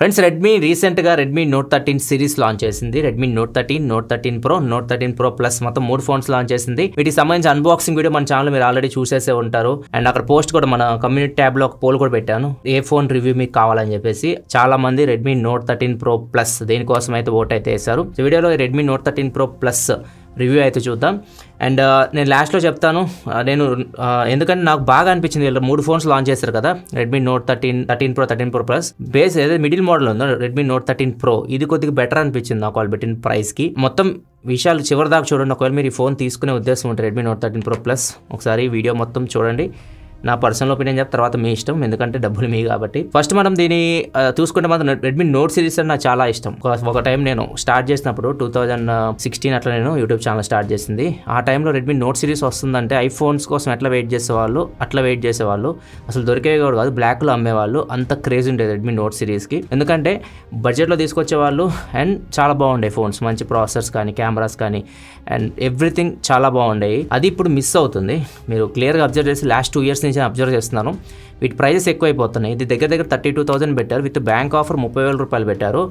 friends Redmi రీసెంట్గా Redmi note thirteen series launch చేసింది Redmi note thirteen Note thirteen Pro Note thirteen pro Plus మొత్తం మూడు phones launch చేసింది వీటికి సంబంధించి అన్బాక్సింగ్ వీడియో మన ఛానల్ మీరు ఆల్రెడీ చూసేసే ఉంటారు అండ్ అక్కడ పోస్ట్ కూడా మన కమ్యూనిటీ ట్యాబ్లో ఒక పోల్ కూడా పెట్టాను ఏ ఫోన్ రివ్యూ మీకు కావాలని చెప్పేసి చాలా మంది Redmi note thirteen pro plus దీనికోసం అయితే ఓట్ అయితే వేశారు వీడియోలో Redmi note thirteen pro plus review అయితే చూద్దాం అండ్ నేను లాస్ట్లో చెప్తాను నేను ఎందుకంటే నాకు బాగా అనిపించింది వీళ్ళు మూడు ఫోన్స్ లాంచ్ చేశారు కదా Redmi note thirteen thirteen pro thirteen pro plus base ఏదైతే మిడిల్ మోడల్ ఉందో రెడ్మీ నోట్ థర్టీన్ ప్రో ఇది కొద్దిగా బెటర్ అనిపించింది నాకు వాళ్ళు పెట్టిన ప్రైస్కి మొత్తం విషయాలు చివరిదాకా చూడండి ఒకవేళ మీరు ఈ ఫోన్ తీసుకునే ఉద్దేశం ఉంటుంది Redmi note thirteen pro plus ఒకసారి వీడియో మొత్తం చూడండి నా పర్సనల్ ఒపీనియన్ చెప్పి తర్వాత మీ ఇష్టం ఎందుకంటే డబ్బులు మీ కాబట్టి ఫస్ట్ మనం దీన్ని చూసుకుంటే మాత్రం రెడ్మీ నోట్ సిరీస్ అంటే నాకు చాలా ఇష్టం ఒక టైం నేను స్టార్ట్ చేసినప్పుడు టూ థౌజండ్ సిక్స్టీన్ అట్లా నేను యూట్యూబ్ ఛానల్ స్టార్ట్ చేసింది ఆ టైంలో రెడ్మీ నోట్ సిరీస్ వస్తుందంటే ఐఫోన్స్ కోసం ఎట్లా వెయిట్ చేసేవాళ్ళు అట్లా వెయిట్ చేసేవాళ్ళు అసలు దొరికేవి కూడా కాదు బ్లాక్లో అమ్మేవాళ్ళు అంత క్రేజ్ ఉండేది రెడ్మీ నోట్ సిరీస్కి ఎందుకంటే బడ్జెట్లో తీసుకొచ్చేవాళ్ళు అండ్ చాలా బాగుండే ఫోన్స్ మంచి ప్రాసెసర్స్ కానీ కెమెరాస్ కానీ అండ్ ఎవ్రీథింగ్ చాలా బాగుండేవి అది ఇప్పుడు మిస్ అవుతుంది మీరు క్లియర్గా అబ్జర్వ్ చేసి లాస్ట్ టూ ఇయర్స్ నుంచి అబ్జర్వ్ చేస్తున్నాను వీటి ప్రైజెస్ ఎక్కువైపోతున్నాయి ఇది దగ్గర దగ్గర థర్టీ టూ థౌసండ్ పెట్టారు విత్ బ్యాంక్ ఆఫర్ ముప్పై వేల రూపాయలు పెట్టారు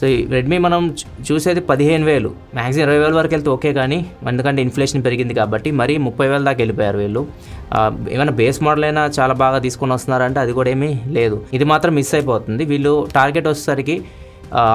సో రెడ్మీ మనం చూసేది పదిహేను వేలు మ్యాక్సిమం ఇరవై వేల వరకు వెళ్తే ఓకే కానీ ఎందుకంటే ఇన్ఫ్లేషన్ పెరిగింది కాబట్టి మరీ ముప్పై వేల దాకా వెళ్ళిపోయారు వీళ్ళు ఏమైనా బేస్ మోడల్ అయినా చాలా బాగా తీసుకొని వస్తున్నారంటే అది కూడా ఏమీ లేదు ఇది మాత్రం మిస్ అయిపోతుంది వీళ్ళు టార్గెట్ వచ్చేసరికి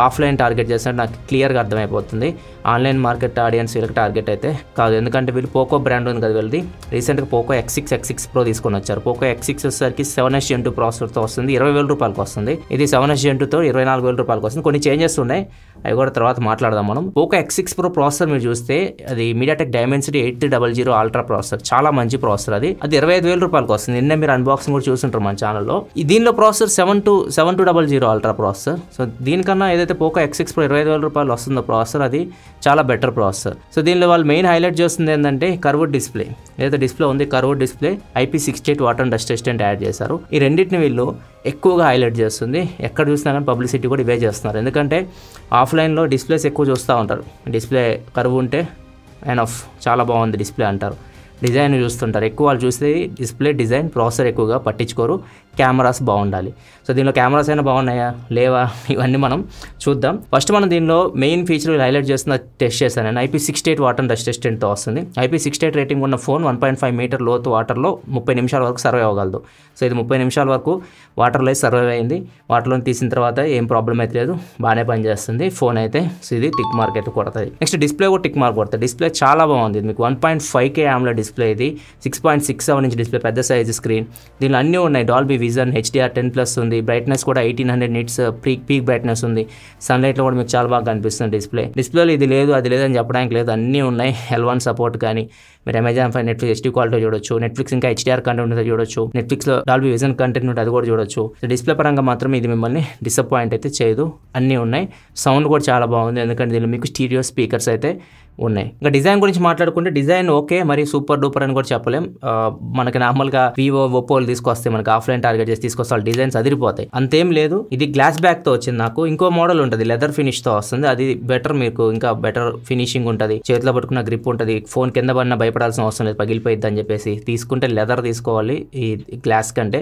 ఆఫ్లైన్ టార్గెట్ చేసినట్టు నాకు క్లియర్గా అర్థమైపోతుంది ఆన్లైన్ మార్కెట్ ఆడియన్స్ వీళ్ళకి టార్గెట్ అయితే కాదు ఎందుకంటే వీళ్ళు పోకో బ్రాండ్ ఉంది కదా వెళ్ళి రీసెంట్గా Poco X six X six pro తీసుకొని వచ్చారు పోకో ఎక్స్ సిక్స్ వచ్చేసరికి సెవెన్ ఎస్ జెన్ టూ ప్రాసెసర్తో వస్తుంది ఇరవై వేల రూపాయలకు వస్తుంది ఇది సెవెన్ ఎస్ జెంటుతో ఇరవై నాలుగు వేల రూపాయలకు వస్తుంది కొన్ని చేంజెస్ ఉన్నాయి అవి కూడా తర్వాత మాట్లాడదాం మనం okay X six pro processor మీరు చూస్తే అది MediaTek Dimensity eight double zero ultra processor చాలా మంచి ప్రాసెసర్ అది అది ఇరవై ఐదు వేల రూపాయలకు వస్తుంది నిన్న మీరు అన్బాక్సింగ్ కూడా చూసుంటారు మన ఛానల్లో దీనిలో processor seven two seven two double zero ultra processor so దీనికన్నా ఏదైతే పోకో ఎక్స్ సిక్స్ ప్రో ఇరవై ఐదు వేల రూపాయలు వస్తుందో ప్రాసెసర్ అది చాలా బెటర్ ప్రాసెసర్ సో దీనిలో వాళ్ళు మెయిన్ హైలైట్ చేస్తుంది ఏంటంటే కర్వ్ డిస్ప్లే ఏదైతే డిస్ప్లే ఉంది curve display IP sixty eight water dust resistant add చేశారు ఈ రెండింటిని వీళ్ళు ఎక్కువగా హైలైట్ చేస్తుంది ఎక్కడ చూసినా కానీ పబ్లిసిటీ కూడా ఇవే చేస్తున్నారు ఎందుకంటే ఆఫ్ ఆఫ్లైన్లో డిస్ప్లేస్ ఎక్కువ చూస్తూ ఉంటారు డిస్ప్లే కరువు ఉంటే అండ్ ఆఫ్ చాలా బాగుంది డిస్ప్లే అంటారు డిజైన్ చూస్తుంటారు ఎక్కువ వాళ్ళు చూస్తే డిస్ప్లే డిజైన్ ప్రాసెసర్ ఎక్కువగా పట్టించుకోరు కెమెరాస్ బాగుండాలి సో దీనిలో కెమెరాస్ అయినా బాగున్నాయా లేవా ఇవన్నీ మనం చూద్దాం ఫస్ట్ మనం దీనిలో మెయిన్ ఫీచర్ హైలైట్ చేస్తున్న టెస్ట్ చేశాను నేను ఐపీ సిక్స్టీ ఎయిట్ వాటర్ రెసిస్టెంట్తో వస్తుంది ఐపీ సిక్స్టీ ఎయిట్ రేటింగ్ ఉన్న phone one point five meter లోత్ వాటర్లో ముప్పై నిమిషాల వరకు సర్వే అవ్వగలదు సో ఇది ముప్పై నిమిషాల వరకు వాటర్లో సర్వే అయింది వాటర్లో తీసిన తర్వాత ఏం ప్రాబ్లం అయితే లేదు బాగానే పనిచేస్తుంది ఫోన్ అయితే సో ఇది టిక్ మార్క్ అయితే కొడుతుంది నెక్స్ట్ డిస్ప్లే కూడా టిక్ మార్క్ కొడుతుంది డిస్ప్లే చాలా బాగుంది మీకు వన్ పాయింట్ ఫైవ్ కే ఆమ్లో డిస్ డిస్ప్లే ఇది six point six seven inch display పెద్ద సైజ్ స్క్రీన్ దీనిలో అన్నీ ఉన్నాయి Dolby vision HDR ten plus ఉంది బ్రైట్నెస్ కూడా eighteen hundred nits peak peak brightness ఉంది సన్లైట్లో కూడా మీకు చాలా బాగా కనిపిస్తుంది డిస్ప్లే డిస్ప్లేలో ఇది లేదు అది లేదని చెప్పడానికి లేదు అన్నీ ఉన్నాయి వన్ సపోర్ట్ కానీ మీరు Amazon five Netflix HD quality చూడొచ్చు నెట్ఫ్లిక్స్ ఇంకా హెచ్డిఆర్ కంటెంట్ ఉంటుంది చూడొచ్చు నెట్ఫ్లిక్స్లో డాల్బీ విజన్ కంటెంట్ ఉంటుంది అది కూడా చూడొచ్చు డిస్ప్లే పరంగా మాత్రం ఇది మిమ్మల్ని డిసప్పాయింట్ అయితే చేయదు అన్నీ ఉన్నాయి సౌండ్ కూడా చాలా బాగుంది ఎందుకంటే దీనిలో మీకు స్టీరియో స్పీకర్స్ అయితే ఉన్నాయి ఇంకా డిజైన్ గురించి మాట్లాడుకుంటే డిజైన్ ఓకే మరి సూపర్ డూపర్ అని కూడా చెప్పలేం మనకి నార్మల్గా వివో ఒప్పోలు తీసుకొస్తే మనకి ఆఫ్లైన్ టార్గెట్ చేసి తీసుకొస్తే వాళ్ళ డిజైన్స్ అదిరిపోతాయి అంతేం లేదు ఇది గ్లాస్ బ్యాక్ తో వచ్చింది నాకు ఇంకో మోడల్ ఉంటుంది లెదర్ ఫినిష్ తో వస్తుంది అది బెటర్ మీకు ఇంకా బెటర్ ఫినిషింగ్ ఉంటుంది చేతిలో పట్టుకున్న గ్రిప్ ఉంటుంది ఫోన్ కింద పడిన భయపడాల్సిన అవసరం లేదు పగిలిపోయింది అని చెప్పేసి తీసుకుంటే లెదర్ తీసుకోవాలి ఈ గ్లాస్ కంటే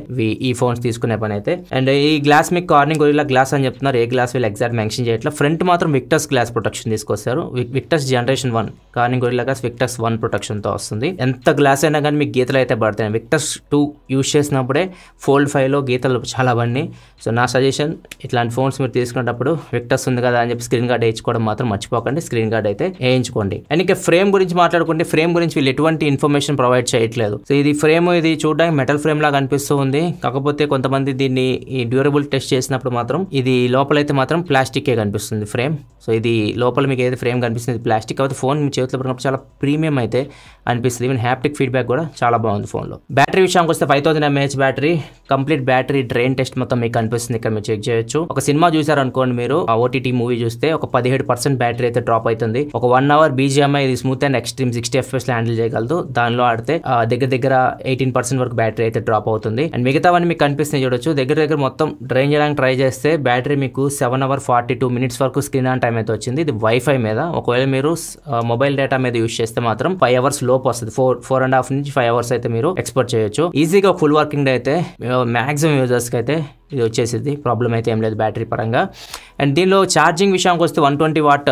ఈ ఫోన్స్ తీసుకునే పని అయితే అండ్ ఈ గ్లాస్ మీకు కార్నింగ్ ఇలా గ్లాస్ అని చెప్తున్నారు ఏ గ్లాస్ వీళ్ళు ఎగ్జాక్ట్ మెన్షన్ చేయట్లా ఫ్రంట్ మాత్రం విక్టర్స్ గ్లాస్ ప్రొటెక్షన్ తీసుకొస్తారు విక్టర్స్ జనరేషన్ ప్రొటెక్షన్ వన్ కానీ గొరిల్లా గ్లాస్ విక్టర్స్ వన్ ప్రొటెక్షన్తో వస్తుంది ఎంత గ్లాస్ అయినా కానీ మీకు గీతలు అయితే పడతాయి విక్టర్స్ టూ యూజ్ చేసినప్పుడే ఫోల్డ్ ఫైవ్లో గీతలు చాలా పడినాయి సో నా సజెషన్ ఇట్లాంటి ఫోన్స్ మీరు తీసుకునేటప్పుడు విక్టర్స్ ఉంది కదా అని చెప్పి స్క్రీన్ గార్డ్ వేయించుకోవడం మాత్రం మర్చిపోకండి స్క్రీన్ గార్డ్ అయితే వేయించుకోండి అండ్ ఇంకా ఫ్రేమ్ గురించి మాట్లాడుకుంటే ఫ్రేమ్ గురించి వీళ్ళు ఎటువంటి ఇన్ఫర్మేషన్ ప్రొవైడ్ చేయట్లేదు సో ఇది ఫ్రేమ్ ఇది చూడడానికి మెటల్ ఫ్రేమ్ లాగా అనిపిస్తూ ఉంది కాకపోతే కొంతమంది దీన్ని ఈ డ్యూరబుల్ టెస్ట్ చేసినప్పుడు మాత్రం ఇది లోపలైతే మాత్రం ప్లాస్టిక్ కనిపిస్తుంది ఫ్రేమ్ సో ఇది లోపల మీకు ఏది ఫ్రేమ్ కనిపిస్తుంది ప్లాస్టిక్ కాబట్టి ఫోన్ మీ చేతిలో పడినప్పుడు చాలా ప్రీమియం అయితే అనిపిస్తుంది ఈవెన్ హ్యాప్టిక్ ఫీడ్బ్యాక్ కూడా చాలా బాగుంది ఫోన్లో బ్యాటరీ విషయానికి వస్తే five thousand mAh battery complete battery drain test మొత్తం మీకు అనిపిస్తుంది ఇక్కడ మీరు చెక్ చేయొచ్చు ఒక సినిమా చూసారనుకోండి మీరు ఆ ఓటీటీ మూవీ చూస్తే ఒక పదిహేడు పర్సెంట్ బ్యాటరీ అయితే డ్రాప్ అవుతుంది ఒక వన్ అవర్ బీజీఎంఐ ఇది smooth and extreme sixty FPS handle చేయగలదు దానిలో ఆడితే దగ్గర దగ్గర ఎయిటీన్ పర్సెంట్ వరకు బ్యాటరీ అయితే డ్రాప్ అవుతుంది అండ్ మిగతావన్నీ మీకు కనిపిస్తుంది చూడొచ్చు దగ్గర దగ్గర మొత్తం డ్రైన్ చేయడానికి ట్రై చేస్తే బ్యాటరీ మీకు seven hour forty two minutes వరకు స్క్రీన్ ఆన్ టైం అయితే వచ్చింది ఇది వైఫై మీద ఒకవేళ మీరు మొబైల్ డేటా మీద యూస్ చేస్తే మాత్రం ఫైవ్ అవర్స్ లోపు వస్తుంది ఫోర్ ఫోర్ అండ్ హాఫ్ నుంచి ఫైవ్ అవర్స్ అయితే మీరు ఎక్స్పోర్ట్ చేయొచ్చు ఈజీగా ఫుల్ వర్కింగ్ డే అయితే మ్యాక్సిమం యూజర్స్కి అయితే ఇది వచ్చేసింది ప్రాబ్లం అయితే ఏం లేదు బ్యాటరీ పరంగా అండ్ దీనిలో ఛార్జింగ్ విషయానికి వస్తే one twenty watt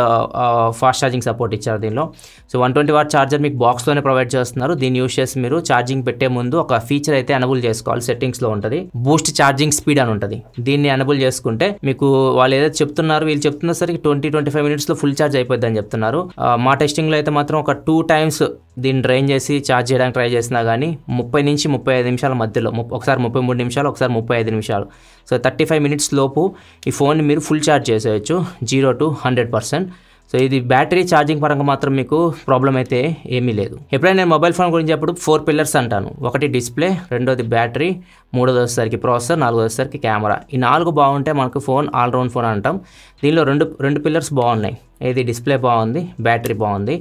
fast charging support ఇచ్చారు దీనిలో so one twenty watt charger మీకు బాక్స్లోనే ప్రొవైడ్ చేస్తున్నారు దీన్ని యూస్ చేసి మీరు ఛార్జింగ్ పెట్టే ముందు ఒక ఫీచర్ అయితే అనబుల్ చేసుకోవాలి సెట్టింగ్స్లో ఉంటుంది బూస్ట్ ఛార్జింగ్ స్పీడ్ అని ఉంటుంది దీన్ని అనబుల్ చేసుకుంటే మీకు వాళ్ళు ఏదైతే చెప్తున్నారు వీళ్ళు చెప్తున్న సరికి ట్వంటీ ట్వంటీ ఫైవ్ మినిట్స్లో ఫుల్ ఛార్జ్ అయిపోద్ది అని చెప్తున్నారు మా టెస్టింగ్లో అయితే మాత్రం ఒక టూ టైమ్స్ దీన్ని డ్రైన్ చేసి ఛార్జ్ చేయడానికి ట్రై చేసినా కానీ ముప్పై నుంచి ముప్పై ఐదు నిమిషాల మధ్యలో ఒకసారి ముప్పై మూడు నిమిషాలు ఒకసారి ముప్పై ఐదు నిమిషాలు సో థర్టీ ఫైవ్ మినిట్స్ లోపు ఈ ఫోన్ని మీరు ఫుల్ ఛార్జ్ చేసేయచ్చు zero to hundred percent so ఇది బ్యాటరీ ఛార్జింగ్ పరంగా మాత్రం మీకు ప్రాబ్లం అయితే ఏమీ లేదు ఎప్పుడైనా నేను మొబైల్ ఫోన్ గురించి అప్పుడు ఫోర్ పిల్లర్స్ అంటాను ఒకటి డిస్ప్లే రెండోది బ్యాటరీ మూడోది వచ్చేసరికి ప్రాసెసర్ నాలుగోది వచ్చేసరికి కెమెరా ఈ నాలుగు బాగుంటే మనకు ఫోన్ ఆల్రౌండ్ ఫోన్ అంటాం దీనిలో రెండు రెండు పిల్లర్స్ బాగున్నాయి ఇది డిస్ప్లే బాగుంది బ్యాటరీ బాగుంది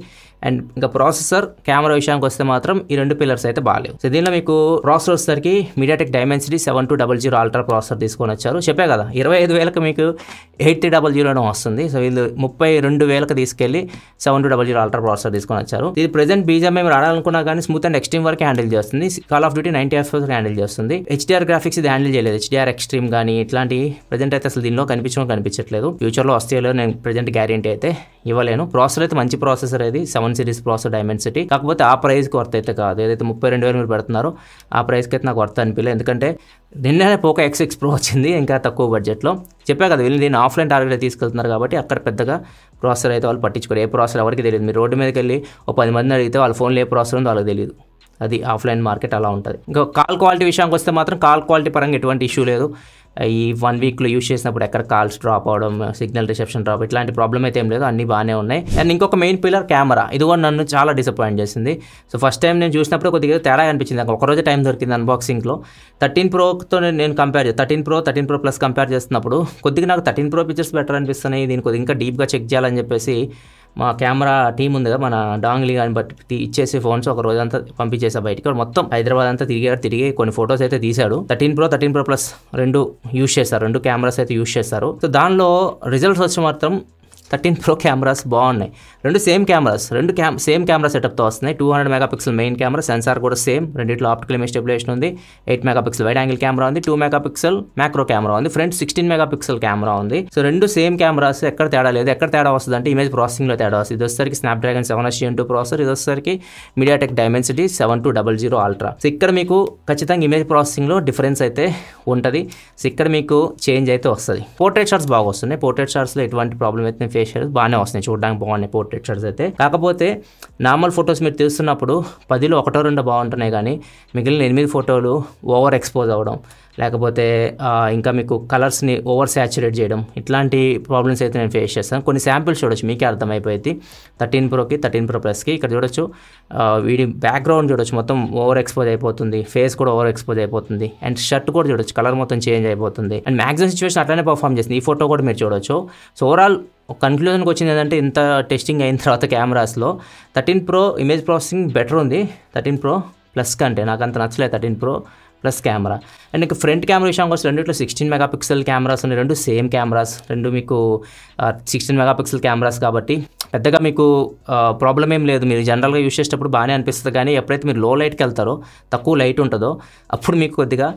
అండ్ ఇంకా ప్రాసెసర్ కెమెరా విషయానికి వస్తే మాత్రం ఈ రెండు పిల్లర్స్ అయితే బాగాలేవు సో దీనిలో మీకు ప్రాసెసర్ వచ్చేసరికి MediaTek Dimensity seven two double zero ultra processor తీసుకొని వచ్చారు చెప్పే కదా ఇరవై ఐదు వేలకు మీకు ఎయిట్ త్రీ డబల్ జీరోనే వస్తుంది సో వీళ్ళు ముప్పై రెండు వేలకు తీసుకెళ్లి seven two double zero ultra processor తీసుకొని వచ్చారు ఇది ప్రెసెంట్ బీజా మేము రాడాలనుకున్నా కానీ స్మూత్ అండ్ ఎక్స్ట్రీమ్ వరకు హ్యాండిల్ చేస్తుంది Call of Duty ninety F handle చేస్తుంది హెచ్డిఆర్ గ్రాఫిక్స్ ఇది హ్యాండిల్ చేయలేదు హెచ్డిఆర్ ఎక్స్ట్రీమ్ కానీ ఇట్లాంటి ప్రెసెంట్ అయితే అసలు దీనిలో కనిపించడం కనిపించట్లేదు ఫ్యూచర్లో వస్తే నేను ప్రెసెంట్ గ్యారెంటీ అయితే అయితే ఇవ్వలేను ప్రాసెసర్ అయితే మంచి ప్రాసెసర్ అది seven series processor Dimensity కాకపోతే ఆ ప్రైస్కి వర్త్ అయితే కాదు ఏదైతే ముప్పై రెండు వేలు మీరు పెడుతున్నారో ఆ ప్రైస్కి అయితే నాకు వర్త్ అనిపించలేదు ఎందుకంటే నిన్ననే పోక ఎక్స్ ఎక్స్ ప్రో వచ్చింది ఇంకా తక్కువ బడ్జెట్లో చెప్పా కదా వీళ్ళు దీన్ని ఆఫ్లైన్ టార్గెట్ తీసుకెళ్తున్నారు కాబట్టి అక్కడ పెద్దగా ప్రాసెసర్ అయితే వాళ్ళు పట్టించుకోరు ఏ ప్రాసెసర్ ఎవరికి తెలియదు మీరు రోడ్డు మీదకి వెళ్ళి ఓ పది మందిని అడిగితే వాళ్ళ ఫోన్లో ఏ ప్రాసెసర్ ఉందో వాళ్ళకి తెలియదు అది ఆఫ్లైన్ మార్కెట్ అలా ఉంటుంది ఇంకా కాల్ క్వాలిటీ విషయానికి వస్తే మాత్రం కాల్ క్వాలిటీ పరంగా ఎటువంటి ఇష్యూ లేదు ఈ వన్ వీక్లో యూస్ చేసినప్పుడు ఎక్కడ కాల్స్ డ్రాప్ అవడం సిగ్నల్ రిసెప్షన్ డ్రాప్ ఇట్లాంటి ప్రాబ్లం అయితే ఏం లేదు అన్నీ బాగానే ఉన్నాయి అండ్ ఇంకొక మెయిన్ పిల్లర్ కెమెరా ఇది కూడా నన్ను చాలా డిసప్పాయింట్ చేసింది సో ఫస్ట్ టైం నేను చూసినప్పుడు కొద్దిగా తేడా అనిపించింది నాకు ఒకరోజు టైం దొరికింది అన్బాక్సింగ్లో థర్టీన్ ప్రోతో నేను compare thirteen pro thirteen pro plus compare చేస్తున్నప్పుడు కొద్దిగా నాకు థర్టీన్ ప్రో పిక్చర్స్ బెటర్ అనిపిస్తున్నాయి దీనికి కొద్దిగా ఇంకా డీప్గా చెక్ చేయాలని చెప్పేసి మా కెమెరా టీం ఉంది కదా మన డాంగ్లీ కానీ బట్టి ఇచ్చేసి ఫోన్స్ ఒక రోజంతా పంపించేసా బయటికి మొత్తం హైదరాబాద్ అంతా తిరిగాడు తిరిగి కొన్ని ఫొటోస్ అయితే తీశాడు thirteen pro thirteen pro plus రెండు యూస్ చేస్తారు రెండు కెమెరాస్ అయితే యూస్ చేస్తారు సో దానిలో రిజల్ట్స్ వచ్చి మాత్రం థర్టీన్ ప్రో కెమెరాస్ బాగున్నాయి రెండు సేమ్ కెమెరాస్ రెండు క్యామ్ సేమ్ కెమెరా సెటప్తో వస్తున్నాయి two hundred megapixel main camera sensor కూడా సేమ్ రెండింటిలో ఆప్టికల్ ఇమేజ్ స్టెబిలేషన్ ఉంది eight megapixel wide angle camera ఉంది టూ మెగాపిక్సల్ మ్యాక్రో కెమెరా ఉంది ఫ్రంట్ సిక్స్టీన్ మెగాపిక్సల్ కెమెరా ఉంది సో రెండు సేమ్ కెమెరాస్ ఎక్కడ తేడా లేదు ఎక్కడ తేడా వస్తుంది అంటే ఇమేజ్ ప్రాసెసింగ్లో తేడా వస్తుంది ఇది వచ్చేసరికి Snapdragon seven S two processor ఇది వచ్చేసరికి MediaTek Dimensity seven two double zero ultra so ఇక్కడ మీకు ఖచ్చితంగా ఇమేజ్ ప్రాసెసింగ్లో డిఫరెన్స్ అయితే ఉంటుంది సో ఇక్కడ మీకు చేంజ్ అయితే వస్తుంది పోర్ట్రేట్ షార్ట్స్ బాగా వస్తున్నాయి పోర్ట్రేట్ షార్ట్స్లో ఎటువంటి ప్రాబ్లం అయితే ఫేషియల్ బాగానే వస్తున్నాయి చూడడానికి బాగున్నాయి పోర్ట్రేట్స్ అయితే కాకపోతే నార్మల్ ఫొటోస్ మీరు తీస్తున్నప్పుడు పదిలో ఒకటో రెండో బాగుంటున్నాయి కానీ మిగిలిన ఎనిమిది ఫోటోలు ఓవర్ ఎక్స్పోజ్ అవ్వడం లేకపోతే ఇంకా మీకు కలర్స్ని ఓవర్ శాచురేట్ చేయడం ఇట్లాంటి ప్రాబ్లమ్స్ అయితే నేను ఫేస్ చేస్తాను కొన్ని శాంపిల్స్ చూడొచ్చు మీకే అర్థమైపోయింది థర్టీన్ ప్రోకి థర్టీన్ ప్రో ప్లస్కి ఇక్కడ చూడొచ్చు వీడి బ్యాక్గ్రౌండ్ చూడొచ్చు మొత్తం ఓవర్ ఎక్స్పోజ్ అయిపోతుంది ఫేస్ కూడా ఓవర్ ఎక్స్పోజ్ అయిపోతుంది అండ్ షర్ట్ కూడా చూడొచ్చు కలర్ మొత్తం చేంజ్ అయిపోతుంది అండ్ మ్యాక్సిమం సిచ్యువేషన్ అట్లానే పర్ఫామ్ చేస్తుంది ఈ ఫోటో కూడా మీరు చూడొచ్చు సో ఓవరాల్ ఒక కన్క్లూజన్కి వచ్చింది ఏంటంటే ఇంత టెస్టింగ్ అయిన తర్వాత కెమెరాస్లో thirteen pro image processing better ఉంది థర్టీన్ ప్రో ప్లస్ కంటే నాకు అంత నచ్చలేదు thirteen pro plus camera and మీకు ఫ్రంట్ కెమెరా విషయం వస్తే రెండు సిక్స్టీన్ మెగాపిక్సెల్ కెమెరాస్ ఉన్నాయి రెండు సేమ్ కెమెరాస్ రెండు మీకు సిక్స్టీన్ మెగాపిక్సెల్ కెమెరాస్ కాబట్టి పెద్దగా మీకు ప్రాబ్లం ఏం లేదు మీరు జనరల్గా యూస్ చేసేటప్పుడు బాగానే అనిపిస్తుంది కానీ ఎప్పుడైతే మీరు లో లైట్కి వెళ్తారో తక్కువ లైట్ ఉంటుందో అప్పుడు మీకు కొద్దిగా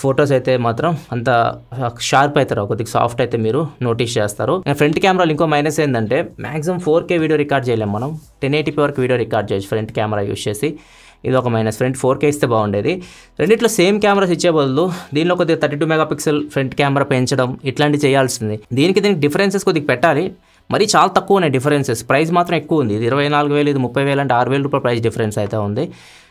ఫొటోస్ అయితే మాత్రం అంత షార్ప్ అవుతారు కొద్దిగా సాఫ్ట్ అయితే మీరు నోటీస్ చేస్తారు ఫ్రంట్ కెమెరాలు ఇంకో మైనస్ ఏంటంటే maximum four K video record చేయలేము మనం టెన్ ఎయిటీపీ వరకు వీడియో రికార్డ్ చేయొచ్చు ఫ్రంట్ కెమెరా యూస్ చేసి ఇది ఒక మైనస్ ఫ్రంట్ ఫోర్ కే ఇస్తే బాగుండేది రెండిట్లో సేమ్ కెమెరాస్ ఇచ్చే బదులు దీనిలో కొద్దిగా thirty two megapixel front camera పెంచడం ఇట్లాంటివి చేయాల్సింది దీనికి దీనికి డిఫరెన్సెస్ కొద్దిగా పెట్టాలి మరి చాలా తక్కువ ఉన్నాయి డిఫరెన్సెస్ ప్రైస్ మాత్రం ఎక్కువ ఉంది ఇది ఇరవై నాలుగు వేలు ఇది ముప్పై వేలు అంటే ఆరు వేల రూపాయల ప్రైస్ డిఫరెన్స్ అయితే ఉంది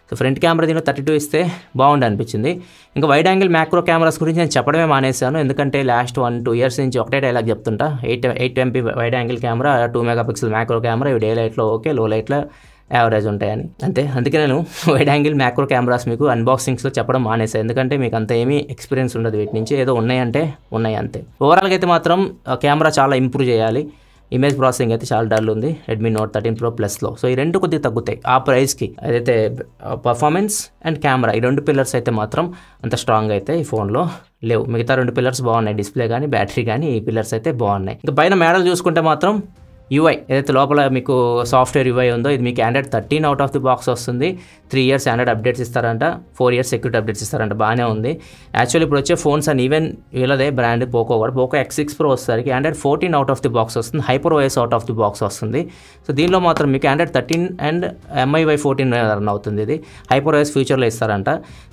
సో ఫ్రంట్ కెమెరా దీనిలో థర్టీ టూ ఇస్తే బాగుండి అనిపించింది ఇంకా వైడ్ యాంగిల్ మ్యాక్రో కెమెరాస్ గురించి నేను చెప్పడమే మానేశాను ఎందుకంటే లాస్ట్ వన్ టూ ఇయర్స్ నుంచి ఒకటే డైలాగ్ చెప్తుంటా eight eight MP wide angle camera two megapixel macro camera ఇవి డే లైట్లో ఓకే లో లైట్లో యావరేజ్ ఉంటాయని అంతే అందుకే నేను వైడ్ యాంగిల్ మ్యాక్రో కెమెరాస్ మీకు అన్బాక్సింగ్స్లో చెప్పడం మానేసాయి ఎందుకంటే మీకు అంత ఏమీ ఎక్స్పీరియన్స్ ఉండదు వీటి నుంచి ఏదో ఉన్నాయంటే ఉన్నాయి అంతే ఓవరాల్గా అయితే మాత్రం కెమెరా చాలా ఇంప్రూవ్ చేయాలి ఇమేజ్ ప్రాసెసింగ్ అయితే చాలా డల్ ఉంది రెడ్మీ నోట్ థర్టీన్ ప్రో ప్లస్లో సో ఈ రెండు కొద్దిగా తగ్గుతాయి ఆ ప్రైస్కి అదైతే పర్ఫార్మెన్స్ అండ్ కెమెరా ఈ రెండు పిల్లర్స్ అయితే మాత్రం అంత స్ట్రాంగ్ అయితే ఈ ఫోన్లో లేవు మిగతా రెండు పిల్లర్స్ బాగున్నాయి డిస్ప్లే కానీ బ్యాటరీ కానీ ఈ పిల్లర్స్ అయితే బాగున్నాయి ఇంకా పైన మేడల్ చూసుకుంటే మాత్రం యూఐ ఏదైతే లోపల మీకు సాఫ్ట్వేర్ యూఐ ఉందో ఇది మీకు Android thirteen out of the box వస్తుంది త్రీ ఇయర్స్ ఆండ్రాయిడ్ అప్డేట్స్ ఇస్తారంట ఫోర్ ఇయర్స్ సెక్యూరిటీ అప్డేట్స్ ఇస్తారంట బాగానే ఉంది యాక్చువల్లీ ఇప్పుడు వచ్చే ఫోన్స్ అండ్ ఈవెన్ వీళ్ళదే బ్రాండ్ పోకో కూడా పోకో ఎక్స్ సిక్స్ ప్రో వచ్చేసరికి Android fourteen out of the box వస్తుంది Hyper OS out of the box వస్తుంది సో దీనిలో మాత్రం మీకు Android thirteen and MIUI fourteen run అవుతుంది ఇది హైపర్ ఓఎస్ ఫ్యూచర్లో ఇస్తారంట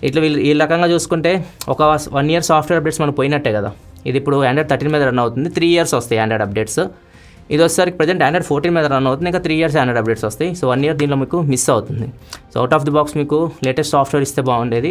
ఇట్లా వీళ్ళు ఈ రకంగా చూసుకుంటే ఒక వన్ ఇయర్ సాఫ్ట్వేర్ అప్డేట్స్ మనం పోయినట్టే కదా ఇది ఇప్పుడు ఆండ్రాయిడ్ థర్టీన్ మీద రన్ అవుతుంది త్రీ ఇయర్స్ వస్తాయి ఆండ్రాయిడ్ అప్డేట్స్ ఇది వచ్చేసరికి ప్రజెంట్ ఆండ్రాయిడ్ ఫోర్టీన్ మీద రన్ అవుతుంది ఇంకా త్రీ ఇయర్స్ ఆండ్రాయిడ్ అప్డేట్స్ వస్తాయి సో వన్ ఇయర్ దీనిలో మీకు మిస్ అవుతుంది so out of the box మీకు లేటెస్ట్ సాఫ్ట్వేర్ ఇస్తే బాగుండేది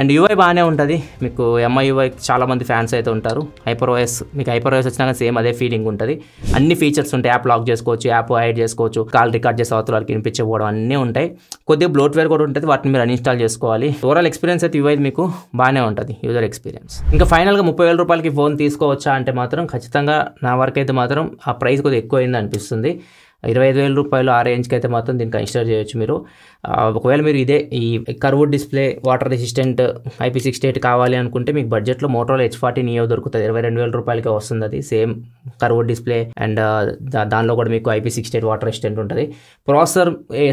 అండ్ యూఐ బాగానే ఉంటుంది మీకు ఎంఐ యూఐ చాలామంది ఫ్యాన్స్ అయితే ఉంటారు హైపర్ఓఎస్ మీకు హైపర్ఓఎస్ వచ్చినాక సేమ్ అదే ఫీలింగ్ ఉంటుంది అన్ని ఫీచర్స్ ఉంటాయి యాప్ లాక్ చేసుకోవచ్చు యాప్ యాడ్ చేసుకోవచ్చు కాల్ రికార్డ్ చేసే అవతల వాళ్ళకి వినిపించకపోవడం అన్నీ ఉంటాయి కొద్దిగా బ్లోట్వేర్ కూడా ఉంటుంది వాటిని మీరు అన్ఇన్స్టాల్ చేసుకోవాలి ఓవరాల్ ఎక్స్పీరియన్స్ అయితే యూఐ మీకు బాగానే ఉంటుంది యూజర్ ఎక్స్పీరియన్స్ ఇంకా ఫైనల్గా ముప్పై వేల రూపాయలకి ఫోన్ తీసుకోవచ్చా అంటే మాత్రం ఖచ్చితంగా నా వరకు అయితే మాత్రం ఆ ప్రైస్ కొద్దిగా ఎక్కువైంది అనిపిస్తుంది ఇరవై ఐదు వేల రూపాయలు ఆ రేంజ్కి అయితే మాత్రం దీన్ని కన్సిడర్ చేయొచ్చు మీరు ఒకవేళ మీరు ఇదే ఈ curved display water resistant IP sixty eight కావాలి అనుకుంటే మీకు బడ్జెట్లో మోటోలో హెచ్ ఫార్టీ నియో దొరుకుతుంది ఇరవై రెండు వేల రూపాయలకి వస్తుంది అది సేమ్ కర్వుడ్ డిస్ప్లే అండ్ దానిలో కూడా మీకు IP sixty eight water resistant ఉంటుంది processor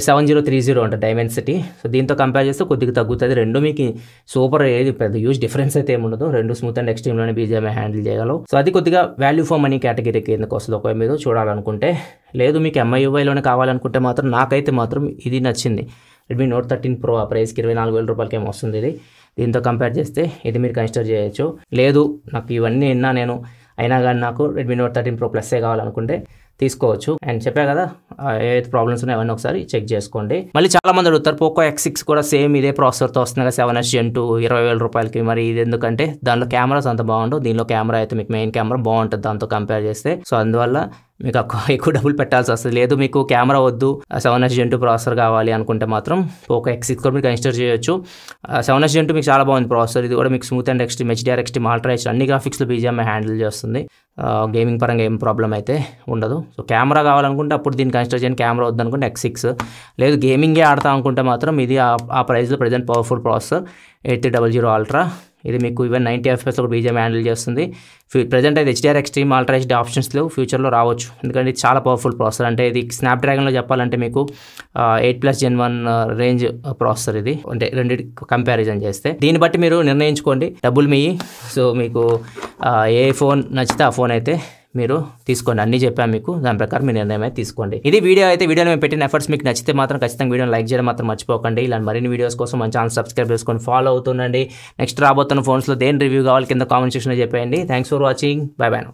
seven zero three zero అంటే డైమెన్సిటీ సో దీంతో కంపేర్ చేస్తే కొద్దిగా తగ్గుతుంది రెండు మీకు సూపర్ ఏది పెద్ద యూజ్ డిఫరెన్స్ అయితే ఏముండదు రెండు స్మూత్ అండ్ ఎక్స్ట్రీమ్లోనే బీజేఎంఐ హ్యాండిల్ చేయగలవు సో అది కొద్దిగా వాల్యూ ఫర్ మనీ కేటగిరీ కిందకు వస్తుంది ఒకవేళ మీరు చూడాలనుకుంటే లేదు మీకు మీకు కావాలనుకుంటే మాత్రం నాకైతే మాత్రం ఇది నచ్చింది రెడ్మీ నోట్ థర్టీన్ ప్రో ఆ ప్రైస్కి ఇరవై నాలుగు వేల రూపాయలకి ఏమో వస్తుంది ఇది దీంతో కంపేర్ చేస్తే ఇది మీరు కన్సిడర్ చేయొచ్చు లేదు నాకు ఇవన్నీ విన్నా నేను అయినా కానీ నాకు రెడ్మీ నోట్ థర్టీన్ ప్రో ఏ కావాలనుకుంటే తీసుకోవచ్చు అండ్ చెప్పా కదా ఏవైతే ప్రాబ్లమ్స్ ఉన్నాయో అవన్నీ ఒకసారి చెక్ చేసుకోండి మళ్ళీ చాలా మంది అడుగుతారు పోకో ఎక్స్ సిక్స్ కూడా సేమ్ ఇదే ప్రాసెసర్తో వస్తుంది కదా సెవెన్ ఎస్ జెన్ టూ ఇరవై వేల రూపాయలకి మరి ఇది ఎందుకంటే దానిలో కెమెరాస్ అంత బాగుండవు దీనిలో కెమెరా అయితే మీకు మెయిన్ కెమెరా బాగుంటుంది దాంతో కంపేర్ చేస్తే సో అందువల్ల మీకు ఎక్కువ డబ్బులు పెట్టాల్సి వస్తుంది లేదు మీకు కెమెరా వద్దు సెవెన్ ఎస్ జెంటు ప్రాసెసర్ కావాలి అనుకుంటే మాత్రం ఒక ఎక్స్ సిక్స్ కూడా మీరు కన్సిడర్ చేయొచ్చు సెవెన్ ఎస్ జెన్ మీకు చాలా బాగుంది ప్రాసెసర్ ఇది కూడా మీకు smooth and extreme HDR extreme ultra అన్ని గ్రాఫిక్స్లో బీజిఎంఐ హ్యాండిల్ చేస్తుంది గేమింగ్ పరంగా ఏం ప్రాబ్లం అయితే ఉండదు సో కెమెరా కావాలనుకుంటే అప్పుడు దీన్ని మాస్టర్ జెన్ కెమెరా వద్దనుకుంటే ఎక్స్ సిక్స్ లేదు గేమింగే ఆడతాం అనుకుంటే మాత్రం ఇది ఆ ప్రైస్లో present powerful processor eight three double zero ultra ఇది మీకు ఈవెన్ నైంటీ ఎఫ్ఎస్ ఒక బీజేఎం హ్యాండిల్ చేస్తుంది ప్రజెంట్ అయితే HDR extreme ultra HD options లేవు ఫ్యూచర్లో రావచ్చు ఎందుకంటే ఇది చాలా పవర్ఫుల్ ప్రాసెసర్ అంటే ఇది స్నాప్డ్రాగన్లో చెప్పాలంటే మీకు eight plus gen one range processor ఇది అంటే రెండింటి కంపారిజన్ చేస్తే దీన్ని బట్టి మీరు నిర్ణయించుకోండి డబ్బులు మీ సో మీకు ఏ ఫోన్ నచ్చితే ఆ ఫోన్ అయితే మీరు తీసుకోండి అన్ని చెప్పాను మీకు దాని ప్రకారం మీ నిర్ణయం అయితే తీసుకోండి ఇది వీడియో అయితే వీడియోలో మేము పెట్టిన ఎఫర్ట్స్ మీకు నచ్చితే మాత్రం ఖచ్చితంగా వీడియోని లైక్ చేయడం మాత్రం మర్చిపోకండి ఇలా మరిన్ని వీడియోస్ కోసం మన ఛానల్ సబ్స్క్రైబ్ చేసుకొని ఫాలో అవుతుండండి నెక్స్ట్ రాబోతున్న ఫోన్స్లో దేని రివ్యూ కావాలి కింద కామెంట్ సెక్షన్లో చెప్పేయండి thanks for watching bye bye